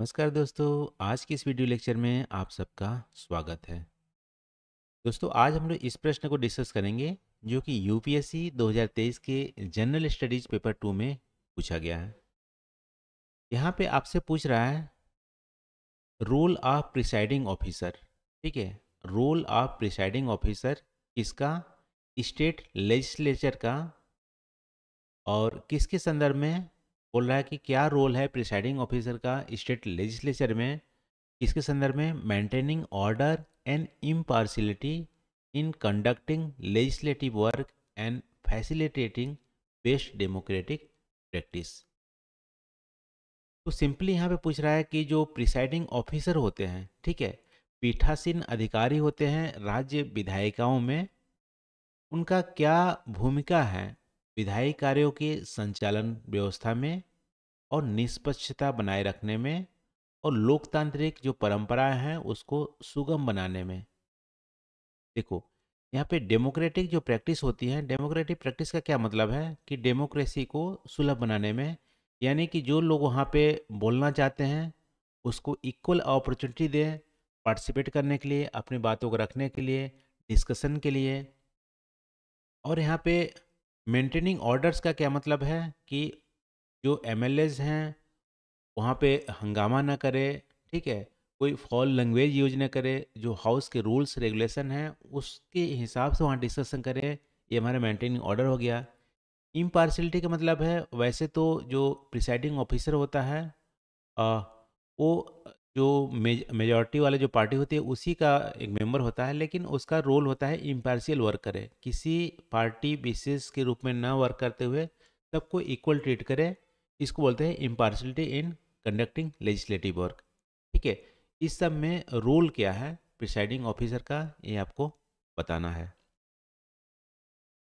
नमस्कार दोस्तों आज के इस वीडियो लेक्चर में आप सबका स्वागत है दोस्तों आज हम लोग इस प्रश्न को डिस्कस करेंगे जो कि यूपीएससी 2023 के जनरल स्टडीज पेपर टू में पूछा गया है यहाँ पे आपसे पूछ रहा है रोल ऑफ प्रिसाइडिंग ऑफिसर ठीक है रोल ऑफ प्रिसाइडिंग ऑफिसर किसका स्टेट लेजिस्लेचर का और किसके संदर्भ में बोल रहा है कि क्या रोल है प्रिसाइडिंग ऑफिसर का स्टेट लेजिस्लेचर में इसके संदर्भ में maintaining order and impartiality in conducting legislative work and facilitating best democratic practice तो सिंपली यहाँ पे पूछ रहा है कि जो प्रिसाइडिंग ऑफिसर होते हैं ठीक है पीठासीन अधिकारी होते हैं राज्य विधायिकाओं में उनका क्या भूमिका है विधायी कार्यों के संचालन व्यवस्था में और निष्पक्षता बनाए रखने में और लोकतांत्रिक जो परंपराएं हैं उसको सुगम बनाने में देखो यहाँ पे डेमोक्रेटिक जो प्रैक्टिस होती है डेमोक्रेटिक प्रैक्टिस का क्या मतलब है कि डेमोक्रेसी को सुलभ बनाने में यानी कि जो लोग वहाँ पे बोलना चाहते हैं उसको इक्वल अपॉर्चुनिटी दें पार्टिसिपेट करने के लिए अपनी बातों को रखने के लिए डिस्कशन के लिए और यहाँ पे मेंटेनिंग ऑर्डर्स का क्या मतलब है कि जो एम हैं वहाँ पे हंगामा ना करे ठीक है कोई फॉल लैंग्वेज यूज ना करे जो हाउस के रूल्स रेगुलेशन हैं उसके हिसाब से वहाँ डिस्कशन करें ये हमारा मेंटेनिंग ऑर्डर हो गया इम्पार्शलिटी का मतलब है वैसे तो जो प्रिसाइडिंग ऑफिसर होता है आ, वो जो मेजॉरिटी वाले जो पार्टी होती है उसी का एक मेंबर होता है लेकिन उसका रोल होता है इम्पार्शियल वर्क करे किसी पार्टी विशेष के रूप में ना वर्क करते हुए सबको इक्वल ट्रीट करे इसको बोलते हैं impartiality in conducting legislative work ठीक है इस सब में रोल क्या है प्रिसाइडिंग ऑफिसर का ये आपको बताना है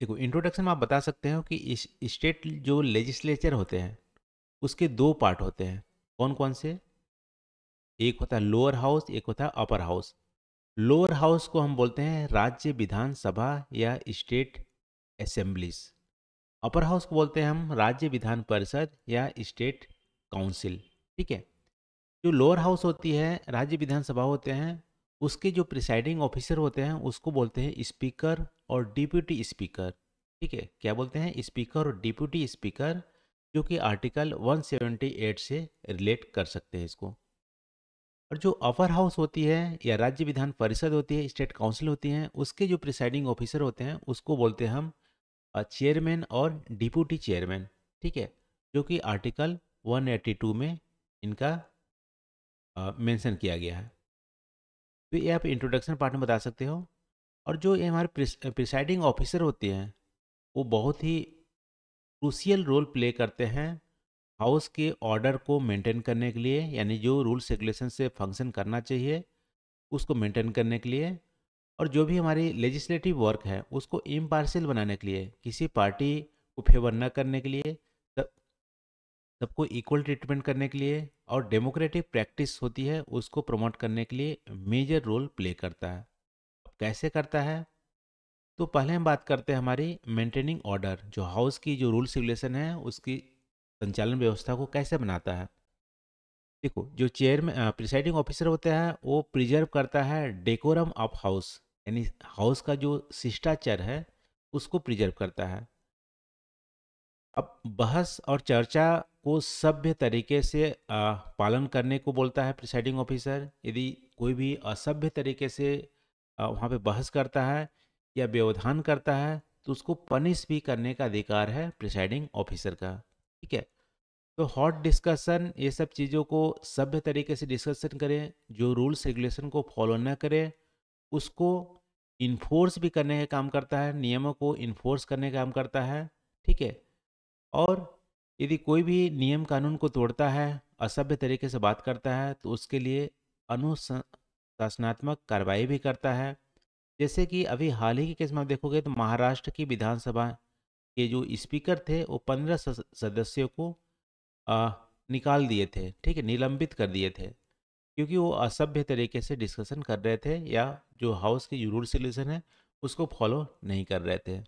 देखो इंट्रोडक्शन में आप बता सकते हो कि स्टेट जो लेजिस्लेचर होते हैं उसके दो पार्ट होते हैं कौन कौन से एक होता है लोअर हाउस एक होता है अपर हाउस लोअर हाउस को हम बोलते हैं राज्य विधानसभा या स्टेट असेंबलीस अपर हाउस को बोलते हैं हम राज्य विधान परिषद या स्टेट काउंसिल ठीक है जो लोअर हाउस होती है राज्य विधानसभा होते हैं उसके जो प्रिसाइडिंग ऑफिसर होते हैं उसको बोलते हैं स्पीकर और डिप्यूटी स्पीकर ठीक है क्या बोलते हैं स्पीकर और डिप्यूटी स्पीकर जो कि आर्टिकल 178 से रिलेट कर सकते हैं इसको और जो अपर हाउस होती है या राज्य विधान परिषद होती है स्टेट काउंसिल होती है उसके जो प्रिसाइडिंग ऑफिसर होते हैं उसको बोलते हैं हम चेयरमैन और डिप्यूटी चेयरमैन ठीक है जो कि आर्टिकल 182 में इनका मेंशन किया गया है तो ये आप इंट्रोडक्शन पार्ट में बता सकते हो और जो ये हमारे प्रिसाइडिंग ऑफिसर होते हैं वो बहुत ही क्रूसियल रोल प्ले करते हैं हाउस के ऑर्डर को मेंटेन करने के लिए यानी जो रूल्स रेगुलेशन से फंक्शन करना चाहिए उसको मेंटेन करने के लिए और जो भी हमारी लेजिस्लेटिव वर्क है उसको इम्पार्शियल बनाने के लिए किसी पार्टी को फेवर न करने के लिए सब सबको इक्वल ट्रीटमेंट करने के लिए और डेमोक्रेटिक प्रैक्टिस होती है उसको प्रमोट करने के लिए मेजर रोल प्ले करता है कैसे करता है तो पहले हम बात करते हैं हमारी मेंटेनिंग ऑर्डर जो हाउस की जो रूल्स रेगुलेशन है उसकी संचालन व्यवस्था को कैसे बनाता है देखो जो चेयरमैन प्रिसाइडिंग ऑफिसर होता है वो प्रिजर्व करता है डेकोरम ऑफ हाउस यानी हाउस का जो शिष्टाचार है उसको प्रिजर्व करता है अब बहस और चर्चा को सभ्य तरीके से पालन करने को बोलता है प्रिसाइडिंग ऑफिसर यदि कोई भी असभ्य तरीके से वहाँ पे बहस करता है या व्यवधान करता है तो उसको पनिश भी करने का अधिकार है प्रिसाइडिंग ऑफिसर का ठीक है तो हॉट डिस्कशन ये सब चीज़ों को सभ्य तरीके से डिस्कशन करें जो रूल्स रेगुलेशन को फॉलो ना करें उसको इन्फोर्स भी करने का काम करता है नियमों को इन्फोर्स करने का काम करता है ठीक है और यदि कोई भी नियम कानून को तोड़ता है असभ्य तरीके से बात करता है तो उसके लिए अनुशासनात्मक कार्रवाई भी करता है जैसे कि अभी हाल ही के केस में आप देखोगे तो महाराष्ट्र की विधानसभा के जो स्पीकर थे वो पंद्रह सदस्यों को आ, निकाल दिए थे ठीक है निलंबित कर दिए थे क्योंकि वो असभ्य तरीके से डिस्कशन कर रहे थे या जो हाउस की रूल रेगुलेशन है उसको फॉलो नहीं कर रहे थे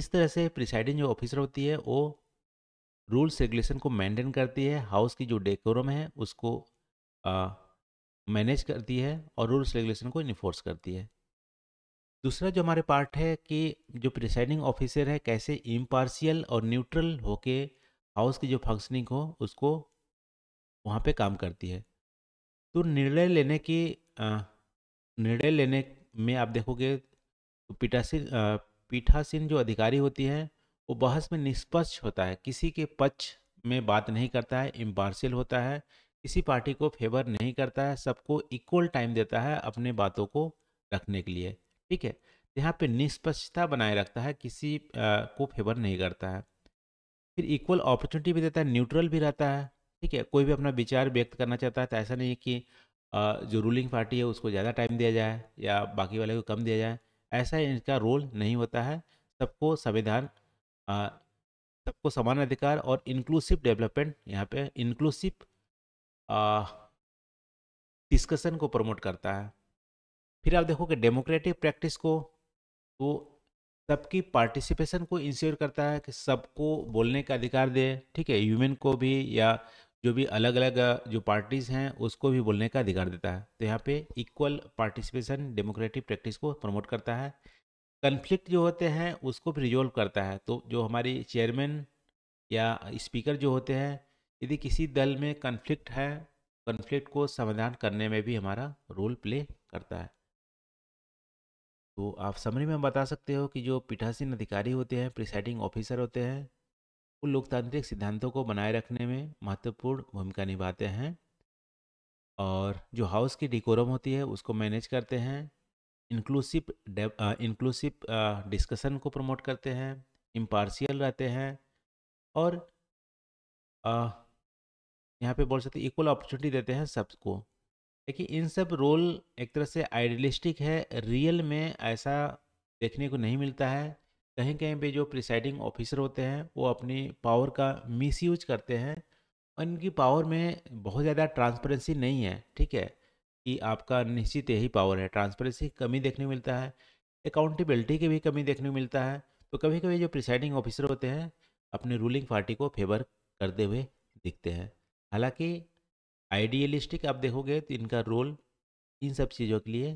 इस तरह से प्रिसाइडिंग जो ऑफिसर होती है वो रूल्स रेगुलेशन को मेंटेन करती है हाउस की जो डेकोरम है उसको मैनेज करती है और रूल्स रेगुलेशन को इन्फोर्स करती है दूसरा जो हमारे पार्ट है कि जो प्रिसाइडिंग ऑफिसर है कैसे इम्पार्शियल और न्यूट्रल होके हाउस की जो फंक्शनिंग हो उसको वहाँ पे काम करती है तो निर्णय लेने की निर्णय लेने में आप देखोगे तो पीठासीन पीठासीन जो अधिकारी होती है वो बहस में निष्पक्ष होता है किसी के पक्ष में बात नहीं करता है इम्पार्शियल होता है किसी पार्टी को फेवर नहीं करता है सबको इक्वल टाइम देता है अपने बातों को रखने के लिए ठीक है तो यहाँ पे निष्पक्षता बनाए रखता है किसी आ, को फेवर नहीं करता है फिर इक्वल अपॉर्चुनिटी भी देता है न्यूट्रल भी रहता है ठीक है कोई भी अपना विचार व्यक्त करना चाहता है तो ऐसा नहीं है कि आ, जो रूलिंग पार्टी है उसको ज़्यादा टाइम दिया जाए या बाकी वाले को कम दिया जाए ऐसा इनका रोल नहीं होता है सबको संविधान सबको समान अधिकार और इंक्लूसिव डेवलपमेंट यहाँ पे इंक्लूसिव डिस्कशन को प्रमोट करता है फिर आप देखोगे डेमोक्रेटिक प्रैक्टिस को तो सबकी पार्टिसिपेशन को इंश्योर करता है कि सबको बोलने का अधिकार दे ठीक है ह्यूमन को भी या जो भी अलग अलग जो पार्टीज़ हैं उसको भी बोलने का अधिकार देता है तो यहाँ पे इक्वल पार्टिसिपेशन डेमोक्रेटिक प्रैक्टिस को प्रमोट करता है कन्फ्लिक्ट जो होते हैं उसको भी रिजोल्व करता है तो जो हमारी चेयरमैन या स्पीकर जो होते हैं यदि किसी दल में कन्फ्लिक्ट है कन्फ्लिक्ट को समाधान करने में भी हमारा रोल प्ले करता है तो आप समरी में बता सकते हो कि जो पीठासीन अधिकारी होते हैं प्रिसाइडिंग ऑफिसर होते हैं वो लोकतांत्रिक सिद्धांतों को बनाए रखने में महत्वपूर्ण भूमिका निभाते हैं और जो हाउस की डिकोरम होती है उसको मैनेज करते हैं इंक्लूसिव इंक्लूसिव डिस्कशन को प्रमोट करते हैं इम्पार्शियल रहते हैं और आ, यहाँ पे बोल सकते इक्वल अपॉर्चुनिटी देते हैं सबको देखिए इन सब रोल एक तरह से आइडियलिस्टिक है रियल में ऐसा देखने को नहीं मिलता है कहीं कहीं पे जो प्रिसाइडिंग ऑफिसर होते हैं वो अपनी पावर का मिसयूज करते हैं और इनकी पावर में बहुत ज़्यादा ट्रांसपेरेंसी नहीं है ठीक है कि आपका निश्चित यही पावर है ट्रांसपेरेंसी कमी देखने को मिलता है अकाउंटेबिलिटी की भी कमी देखने को मिलता है तो कभी कभी जो प्रिसाइडिंग ऑफिसर होते हैं अपने रूलिंग पार्टी को फेवर करते हुए दिखते हैं हालांकि आइडियलिस्टिक आप देखोगे तो इनका रोल इन सब चीज़ों के लिए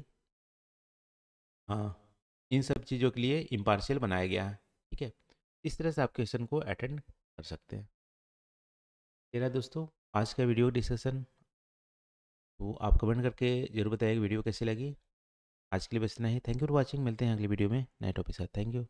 हाँ इन सब चीज़ों के लिए इम्पार्शियल बनाया गया है ठीक है इस तरह से आप क्वेश्चन को अटेंड कर सकते हैं तेरा दोस्तों आज का वीडियो डिस्कशन तो आप कमेंट करके जरूर बताइए वीडियो कैसी लगी आज के लिए बस इतना ही थैंक यू फॉर वॉचिंग मिलते हैं अगले वीडियो में नए टॉपिक साथ थैंक यू